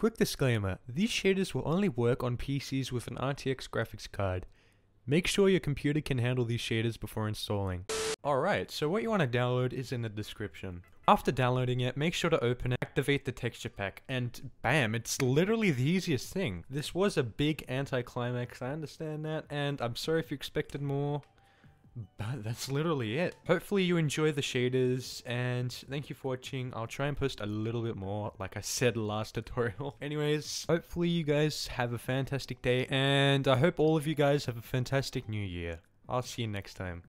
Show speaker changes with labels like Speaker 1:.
Speaker 1: Quick disclaimer, these shaders will only work on PCs with an RTX graphics card. Make sure your computer can handle these shaders before installing. Alright, so what you want to download is in the description. After downloading it, make sure to open it, activate the texture pack, and bam, it's literally the easiest thing. This was a big anticlimax, I understand that, and I'm sorry if you expected more but that's literally it. Hopefully you enjoy the shaders and thank you for watching. I'll try and post a little bit more like I said last tutorial. Anyways, hopefully you guys have a fantastic day and I hope all of you guys have a fantastic new year. I'll see you next time.